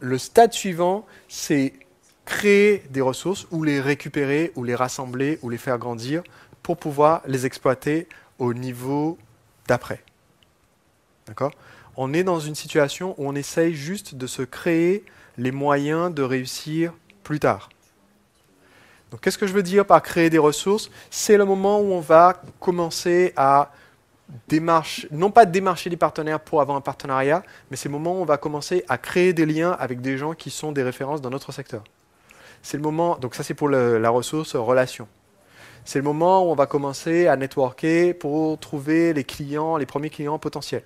le stade suivant, c'est créer des ressources ou les récupérer ou les rassembler ou les faire grandir pour pouvoir les exploiter au niveau d'après. D'accord On est dans une situation où on essaye juste de se créer les moyens de réussir plus tard. Donc qu'est-ce que je veux dire par créer des ressources C'est le moment où on va commencer à démarche, non pas démarcher des partenaires pour avoir un partenariat, mais c'est le moment où on va commencer à créer des liens avec des gens qui sont des références dans notre secteur. C'est le moment, donc ça c'est pour la ressource relation. C'est le moment où on va commencer à networker pour trouver les clients, les premiers clients potentiels.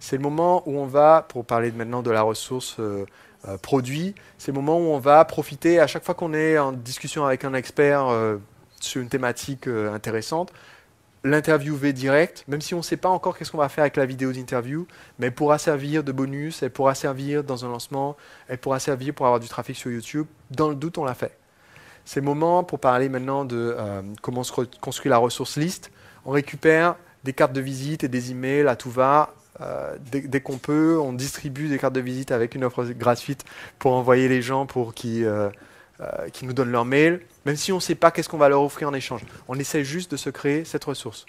C'est le moment où on va, pour parler maintenant de la ressource euh, euh, produit, c'est le moment où on va profiter à chaque fois qu'on est en discussion avec un expert euh, sur une thématique intéressante, L'interview V direct, même si on ne sait pas encore qu'est-ce qu'on va faire avec la vidéo d'interview, mais elle pourra servir de bonus, elle pourra servir dans un lancement, elle pourra servir pour avoir du trafic sur YouTube. Dans le doute, on l'a fait. C'est le moment pour parler maintenant de euh, comment se construit la ressource liste. On récupère des cartes de visite et des emails à tout va. Euh, dès, qu'on peut, on distribue des cartes de visite avec une offre gratuite pour envoyer les gens pour qu'ils euh, nous donnent leur mail même si on ne sait pas qu'est-ce qu'on va leur offrir en échange. On essaie juste de se créer cette ressource.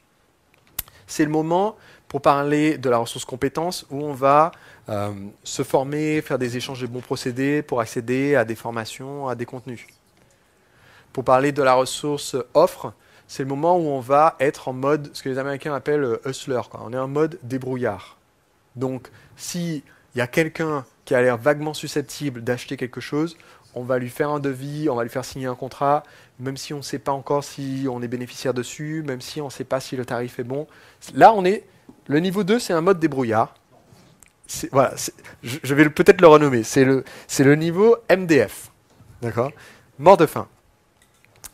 C'est le moment pour parler de la ressource compétence où on va euh, se former, faire des échanges de bons procédés pour accéder à des formations, à des contenus. Pour parler de la ressource offre, c'est le moment où on va être en mode ce que les Américains appellent euh, hustler. On est en mode débrouillard. Donc, s'il y a quelqu'un qui a l'air vaguement susceptible d'acheter quelque chose, on va lui faire un devis, on va lui faire signer un contrat, même si on ne sait pas encore si on est bénéficiaire dessus, même si on ne sait pas si le tarif est bon. Là, on est. Le niveau 2, c'est un mode débrouillard. Voilà, je, vais peut-être le renommer. C'est le, le niveau MDF. D'accord Mort de faim.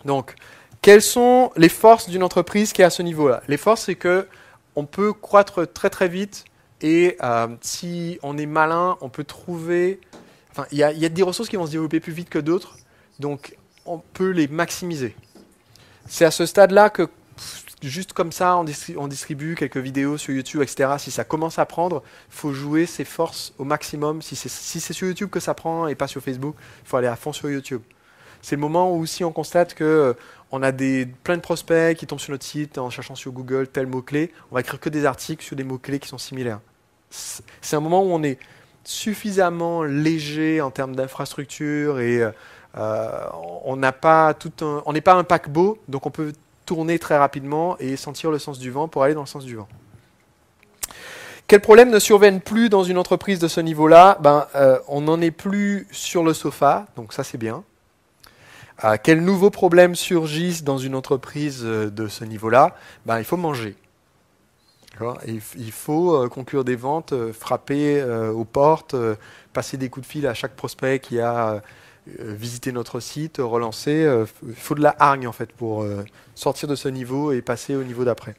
Donc, quelles sont les forces d'une entreprise qui est à ce niveau-là Les forces, c'est que on peut croître très très vite et euh, si on est malin, on peut trouver il y a, des ressources qui vont se développer plus vite que d'autres, donc on peut les maximiser. C'est à ce stade-là que, juste comme ça, on, distribue quelques vidéos sur YouTube, etc. Si ça commence à prendre, faut jouer ses forces au maximum. Si c'est sur YouTube que ça prend et pas sur Facebook, il faut aller à fond sur YouTube. C'est le moment où si on constate que euh, on a des, plein de prospects qui tombent sur notre site en cherchant sur Google tel mot-clé, on va écrire que des articles sur des mots-clés qui sont similaires. C'est un moment où on est suffisamment léger en termes d'infrastructure et euh, on n'est pas un paquebot, donc on peut tourner très rapidement et sentir le sens du vent pour aller dans le sens du vent. Quels problèmes ne surviennent plus dans une entreprise de ce niveau-là ben, euh, On n'en est plus sur le sofa, donc ça c'est bien. Euh, quels nouveaux problèmes surgissent dans une entreprise de ce niveau-là ben, Il faut manger il faut euh, conclure des ventes, euh, frapper euh, aux portes, passer des coups de fil à chaque prospect qui a visité notre site, relancer. Il faut de la hargne en fait pour sortir de ce niveau et passer au niveau d'après.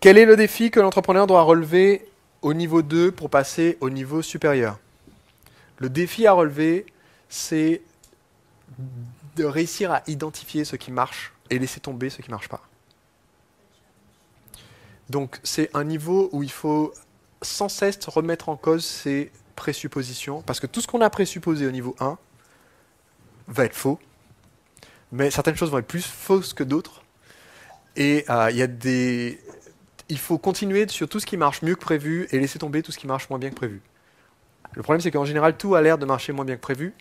Quel est le défi que l'entrepreneur doit relever au niveau 2 pour passer au niveau supérieur Le défi à relever, c'est de réussir à identifier ce qui marche et laisser tomber ce qui ne marche pas. Donc c'est un niveau où il faut sans cesse remettre en cause ces présuppositions, parce que tout ce qu'on a présupposé au niveau 1 va être faux, mais certaines choses vont être plus fausses que d'autres. Et euh, il y a des... il faut continuer sur tout ce qui marche mieux que prévu et laisser tomber tout ce qui marche moins bien que prévu. Le problème, c'est qu'en général, tout a l'air de marcher moins bien que prévu.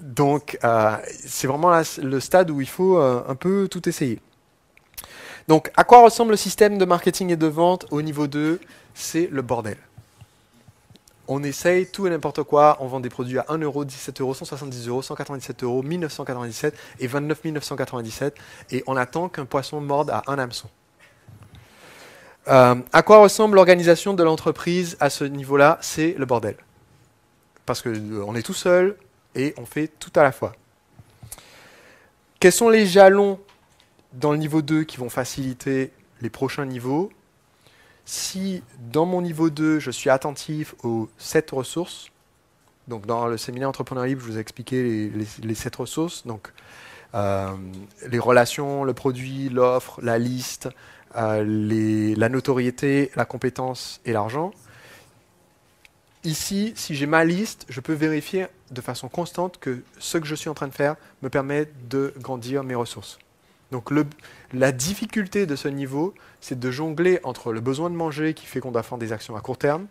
Donc, euh, c'est vraiment le stade où il faut euh, un peu tout essayer. Donc, à quoi ressemble le système de marketing et de vente au niveau 2 C'est le bordel. On essaye tout et n'importe quoi. On vend des produits à 1 euro, 17 euros, 170 euros, 197 euros, 1997 et 29 Et on attend qu'un poisson morde à un hameçon. Euh, à quoi ressemble l'organisation de l'entreprise à ce niveau-là C'est le bordel. Parce qu'on euh, est tout seul et on fait tout à la fois. Quels sont les jalons dans le niveau 2 qui vont faciliter les prochains niveaux. Si dans mon niveau 2, je suis attentif aux 7 ressources, donc dans le séminaire Entrepreneur Libre, je vous ai expliqué les, les, 7 ressources, donc euh, les relations, le produit, l'offre, la liste, euh, la notoriété, la compétence et l'argent. Ici, si j'ai ma liste, je peux vérifier de façon constante que ce que je suis en train de faire me permet de grandir mes ressources. Donc la difficulté de ce niveau, c'est de jongler entre le besoin de manger qui fait qu'on doit faire des actions à court terme,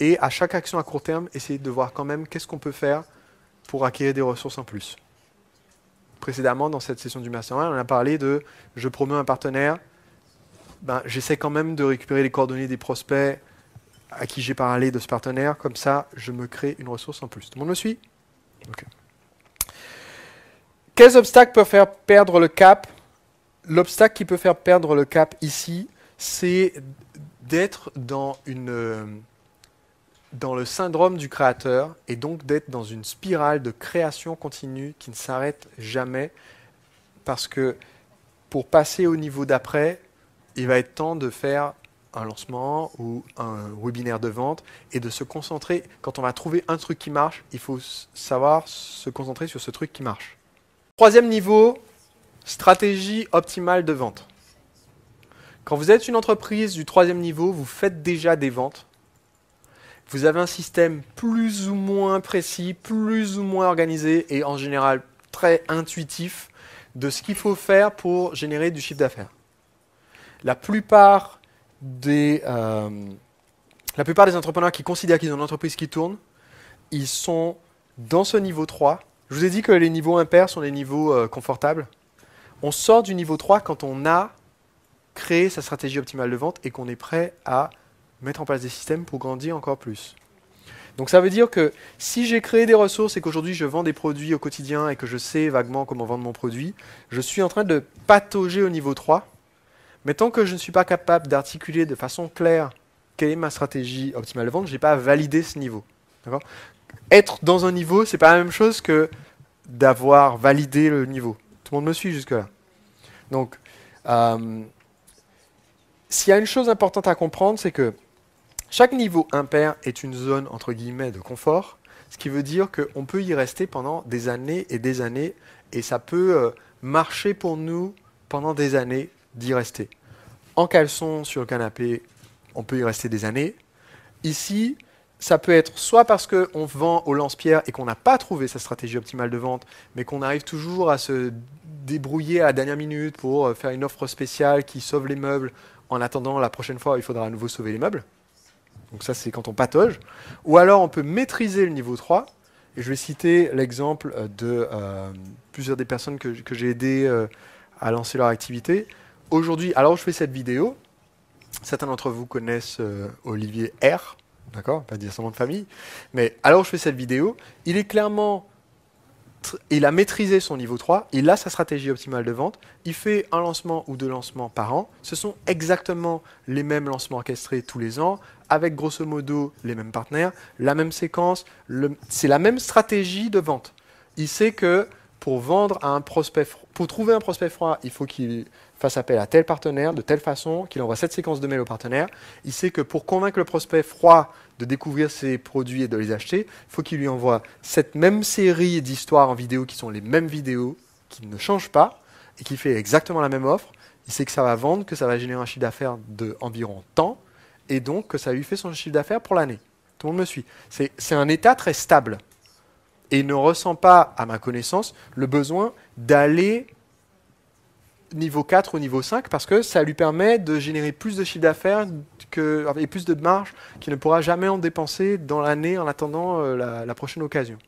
et à chaque action à court terme, essayer de voir quand même qu'est-ce qu'on peut faire pour acquérir des ressources en plus. Précédemment, dans cette session du mastermind, on a parlé de je promeux un partenaire, ben, j'essaie quand même de récupérer les coordonnées des prospects à qui j'ai parlé de ce partenaire, comme ça je me crée une ressource en plus. Tout le monde me suit Quels obstacles peuvent faire perdre le cap l'obstacle qui peut faire perdre le cap ici, c'est d'être euh, dans le syndrome du créateur et donc d'être dans une spirale de création continue qui ne s'arrête jamais parce que pour passer au niveau d'après, il va être temps de faire un lancement ou un webinaire de vente et de se concentrer. Quand on va trouver un truc qui marche, il faut savoir se concentrer sur ce truc qui marche. Troisième niveau, Stratégie optimale de vente. Quand vous êtes une entreprise du troisième niveau, vous faites déjà des ventes. Vous avez un système plus ou moins précis, plus ou moins organisé et en général très intuitif de ce qu'il faut faire pour générer du chiffre d'affaires. La plupart des, euh, la plupart des entrepreneurs qui considèrent qu'ils ont une entreprise qui tourne, ils sont dans ce niveau 3. Je vous ai dit que les niveaux impairs sont les niveaux euh, confortables. On sort du niveau 3 quand on a créé sa stratégie optimale de vente et qu'on est prêt à mettre en place des systèmes pour grandir encore plus. Donc ça veut dire que si j'ai créé des ressources et qu'aujourd'hui je vends des produits au quotidien et que je sais vaguement comment vendre mon produit, je suis en train de patauger au niveau 3. Mais tant que je ne suis pas capable d'articuler de façon claire quelle est ma stratégie optimale de vente, je n'ai pas validé ce niveau. Être dans un niveau, n'est pas la même chose que d'avoir validé le niveau. Tout le monde me suit jusque-là. Donc, euh, s'il y a une chose importante à comprendre, c'est que chaque niveau impair est une zone entre guillemets de confort, ce qui veut dire qu'on peut y rester pendant des années et des années, et ça peut euh, marcher pour nous pendant des années d'y rester. En caleçon sur le canapé, on peut y rester des années. Ici, ça peut être soit parce qu'on vend au lance-pierre et qu'on n'a pas trouvé sa stratégie optimale de vente, mais qu'on arrive toujours à se débrouiller à la dernière minute pour euh, faire une offre spéciale qui sauve les meubles en attendant la prochaine fois, il faudra à nouveau sauver les meubles. Donc ça, c'est quand on patauge. Ou alors, on peut maîtriser le niveau 3. Et je vais citer l'exemple euh, de euh, plusieurs des personnes que, j'ai aidées à lancer leur activité. Aujourd'hui, alors je fais cette vidéo, certains d'entre vous connaissent Olivier R d'accord Pas dire son nom de famille. Mais alors je fais cette vidéo, il est clairement il a maîtrisé son niveau 3, il a sa stratégie optimale de vente, il fait un lancement ou deux lancements par an, ce sont exactement les mêmes lancements orchestrés tous les ans, avec grosso modo les mêmes partenaires, la même séquence, c'est la même stratégie de vente. Il sait que pour vendre à un prospect, pour trouver un prospect froid, il faut qu'il fasse appel à tel partenaire de telle façon qu'il envoie cette séquence de mails au partenaire. Il sait que pour convaincre le prospect froid de découvrir ses produits et de les acheter, il faut qu'il lui envoie cette même série d'histoires en vidéo qui sont les mêmes vidéos, qui ne changent pas et qui fait exactement la même offre. Il sait que ça va vendre, que ça va générer un chiffre d'affaires d'environ tant et donc que ça lui fait son chiffre d'affaires pour l'année. Tout le monde me suit. C'est un état très stable et il ne ressent pas, à ma connaissance, le besoin d'aller niveau 4 ou niveau 5 parce que ça lui permet de générer plus de chiffre d'affaires et plus de marge qu'il ne pourra jamais en dépenser dans l'année en attendant euh, la, la, prochaine occasion.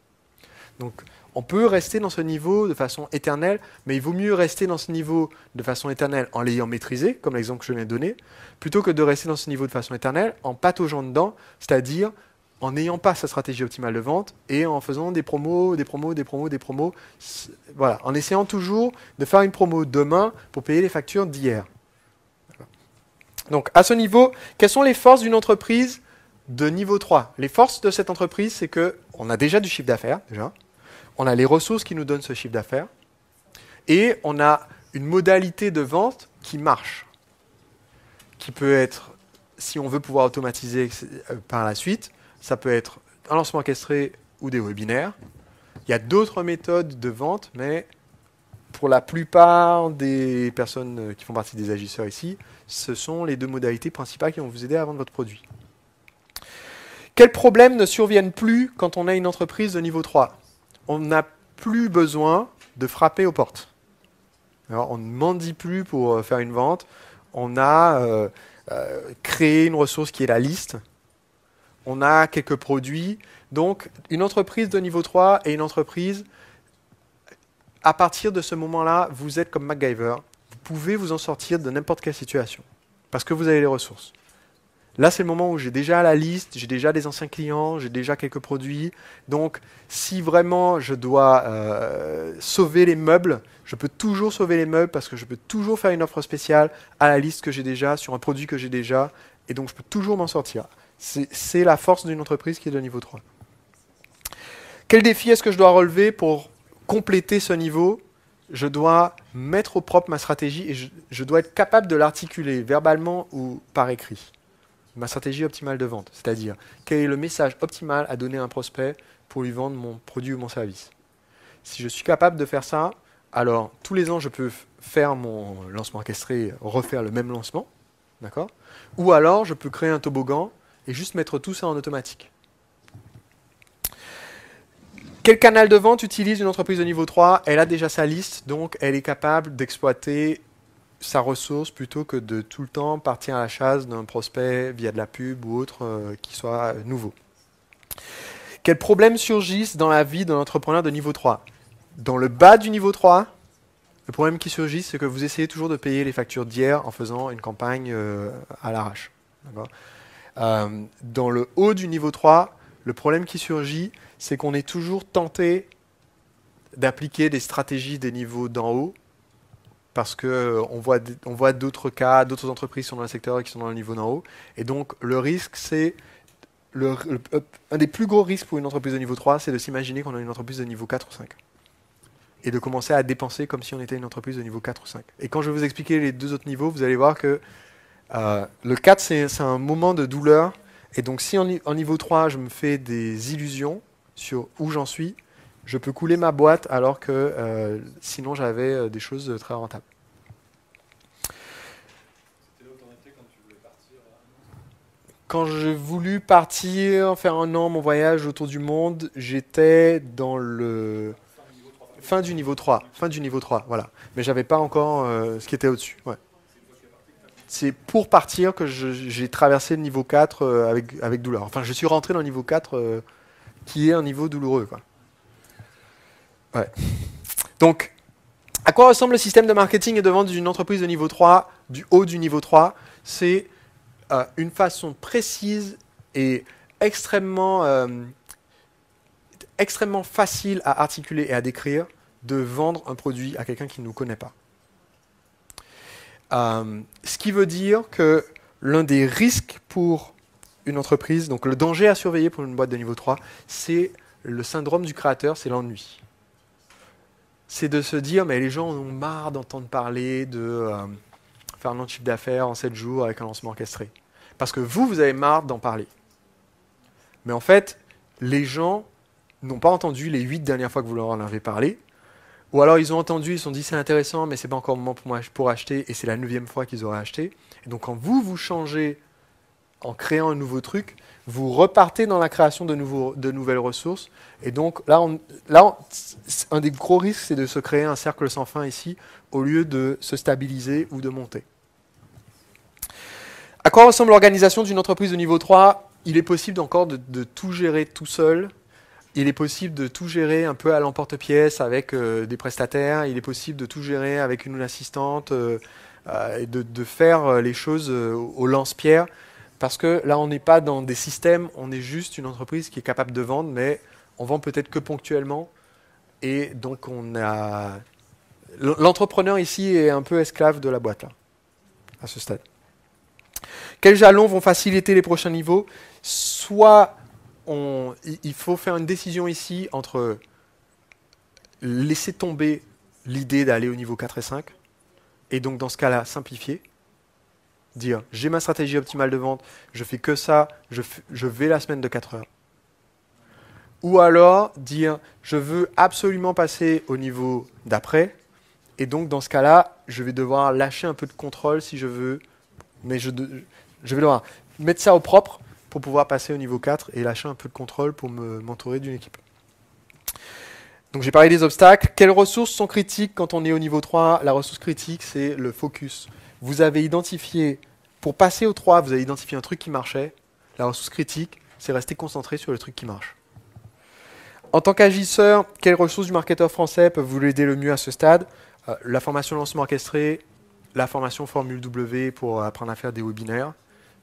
Donc on peut rester dans ce niveau de façon éternelle, mais il vaut mieux rester dans ce niveau de façon éternelle en l'ayant maîtrisé, comme l'exemple que je viens de donner, plutôt que de rester dans ce niveau de façon éternelle en pataugeant dedans, c'est-à-dire en n'ayant pas sa stratégie optimale de vente et en faisant des promos, des promos, des promos, des promos. Voilà, en essayant toujours de faire une promo demain pour payer les factures d'hier. Donc à ce niveau, quelles sont les forces d'une entreprise de niveau 3 Les forces de cette entreprise, c'est que a déjà du chiffre d'affaires, déjà. On a les ressources qui nous donnent ce chiffre d'affaires. Et on a une modalité de vente qui marche, qui peut être, si on veut pouvoir automatiser euh, par la suite, ça peut être un lancement orchestré ou des webinaires. Il y a d'autres méthodes de vente, mais pour la plupart des personnes euh, qui font partie des agisseurs ici, ce sont les deux modalités principales qui vont vous aider à vendre votre produit. Quels problèmes ne surviennent plus quand on a une entreprise de niveau 3 On n'a plus besoin de frapper aux portes. Alors, on ne mendie plus pour euh, faire une vente. On a euh, créé une ressource qui est la liste, on a quelques produits. Donc, une entreprise de niveau 3 et une entreprise, à partir de ce moment-là, vous êtes comme MacGyver. Vous pouvez vous en sortir de n'importe quelle situation parce que vous avez les ressources. Là, c'est le moment où j'ai déjà la liste, j'ai déjà des anciens clients, j'ai déjà quelques produits. Donc, si vraiment je dois euh, sauver les meubles, je peux toujours sauver les meubles parce que je peux toujours faire une offre spéciale à la liste que j'ai déjà, sur un produit que j'ai déjà, et donc je peux toujours m'en sortir. C'est la force d'une entreprise qui est de niveau 3. Quel défi est-ce que je dois relever pour compléter ce niveau Je dois mettre au propre ma stratégie et je, dois être capable de l'articuler verbalement ou par écrit. Ma stratégie optimale de vente, c'est-à-dire quel est le message optimal à donner à un prospect pour lui vendre mon produit ou mon service. Si je suis capable de faire ça, alors tous les ans je peux faire mon lancement orchestré, refaire le même lancement, D'accord Ou alors, je peux créer un toboggan et juste mettre tout ça en automatique. Quel canal de vente utilise une entreprise de niveau 3 Elle a déjà sa liste, donc elle est capable d'exploiter sa ressource plutôt que de tout le temps partir à la chasse d'un prospect via de la pub ou autre euh, qui soit euh, nouveau. Quels problèmes surgissent dans la vie d'un entrepreneur de niveau 3 Dans le bas du niveau 3, le problème qui surgit, c'est que vous essayez toujours de payer les factures d'hier en faisant une campagne euh, à l'arrache. Euh, dans le haut du niveau 3, le problème qui surgit, c'est qu'on est toujours tenté d'appliquer des stratégies des niveaux d'en haut, parce qu'on euh, voit, on voit d'autres cas, d'autres entreprises qui sont dans le secteur et qui sont dans le niveau d'en haut. Et donc, le risque, c'est le, un des plus gros risques pour une entreprise de niveau 3, c'est de s'imaginer qu'on a une entreprise de niveau 4 ou 5 et de commencer à dépenser comme si on était une entreprise de niveau 4 ou 5. Et quand je vais vous expliquer les deux autres niveaux, vous allez voir que euh, le 4, c'est un moment de douleur. Et donc, si en, niveau 3, je me fais des illusions sur où j'en suis, je peux couler ma boîte alors que euh, sinon j'avais euh, des choses très rentables. quand j'ai voulu partir faire un an mon voyage autour du monde, j'étais dans le Fin du niveau 3, fin du niveau 3, voilà. Mais j'avais pas encore euh, ce qui était au-dessus. C'est pour partir que j'ai traversé le niveau 4 euh, avec, avec douleur. Enfin, je suis rentré dans le niveau 4 euh, qui est un niveau douloureux. Donc, à quoi ressemble le système de marketing et de vente d'une entreprise de niveau 3, du haut du niveau 3 C'est une façon précise et extrêmement extrêmement facile à articuler et à décrire de vendre un produit à quelqu'un qui ne nous connaît pas. Euh, ce qui veut dire que l'un des risques pour une entreprise, donc le danger à surveiller pour une boîte de niveau 3, c'est le syndrome du créateur, c'est l'ennui. C'est de se dire, mais les gens ont marre d'entendre parler de euh, faire un chiffre d'affaires en 7 jours avec un lancement orchestré. Parce que vous, vous avez marre d'en parler. Mais en fait, les gens n'ont pas entendu les huit dernières fois que vous leur en avez parlé. Ou alors ils ont entendu, ils se sont dit c'est intéressant, mais c'est pas encore le moment pour moi acheter, et c'est la neuvième fois qu'ils auraient acheté. Et donc quand vous vous changez en créant un nouveau truc, vous repartez dans la création de, nouveaux, de nouvelles ressources. Et donc là, on, là un des gros risques, c'est de se créer un cercle sans fin ici, au lieu de se stabiliser ou de monter. À quoi ressemble l'organisation d'une entreprise de niveau 3 Il est possible encore de tout gérer tout seul il est possible de tout gérer un peu à l'emporte-pièce avec euh, des prestataires, il est possible de tout gérer avec une assistante euh, euh, et de, faire les choses au lance-pierre. Parce que là, on n'est pas dans des systèmes, on est juste une entreprise qui est capable de vendre, mais on vend peut-être que ponctuellement. Et donc, on a. L'entrepreneur ici est un peu esclave de la boîte, hein, à ce stade. Quels jalons vont faciliter les prochains niveaux Soit on, il faut faire une décision ici entre laisser tomber l'idée d'aller au niveau 4 et 5, et donc dans ce cas-là, simplifier, dire j'ai ma stratégie optimale de vente, je fais que ça, je, je vais la semaine de 4 heures. Ou alors dire je veux absolument passer au niveau d'après, et donc dans ce cas-là, je vais devoir lâcher un peu de contrôle si je veux, mais je vais devoir mettre ça au propre pour pouvoir passer au niveau 4 et lâcher un peu de contrôle pour m'entourer d'une équipe. Donc j'ai parlé des obstacles. Quelles ressources sont critiques quand on est au niveau 3 La ressource critique, c'est le focus. Vous avez identifié, pour passer au 3, vous avez identifié un truc qui marchait. La ressource critique, c'est rester concentré sur le truc qui marche. En tant qu'agisseur, quelles ressources du marketeur français peuvent vous l'aider le mieux à ce stade euh, La formation lancement orchestré, la formation Formule W pour apprendre à faire des webinaires,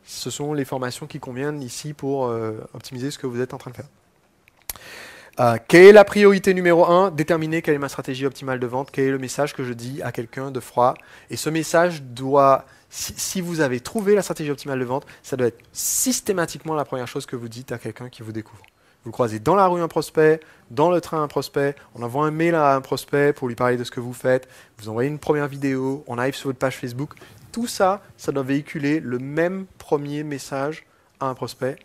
ce sont les formations qui conviennent ici pour euh, optimiser ce que vous êtes en train de faire. Euh, quelle est la priorité numéro 1 Déterminer quelle est ma stratégie optimale de vente, quel est le message que je dis à quelqu'un de froid. Et ce message doit, si, vous avez trouvé la stratégie optimale de vente, ça doit être systématiquement la première chose que vous dites à quelqu'un qui vous découvre. Vous croisez dans la rue un prospect, dans le train un prospect, on envoie un mail à un prospect pour lui parler de ce que vous faites, vous envoyez une première vidéo, on arrive sur votre page Facebook tout ça, ça doit véhiculer le même premier message à un prospect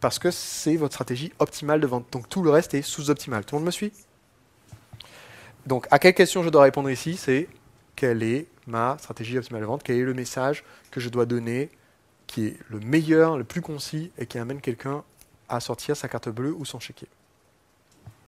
parce que c'est votre stratégie optimale de vente. Donc tout le reste est sous-optimal. Tout le monde me suit Donc à quelle question je dois répondre ici C'est quelle est ma stratégie optimale de vente Quel est le message que je dois donner qui est le meilleur, le plus concis et qui amène quelqu'un à sortir sa carte bleue ou son chéquier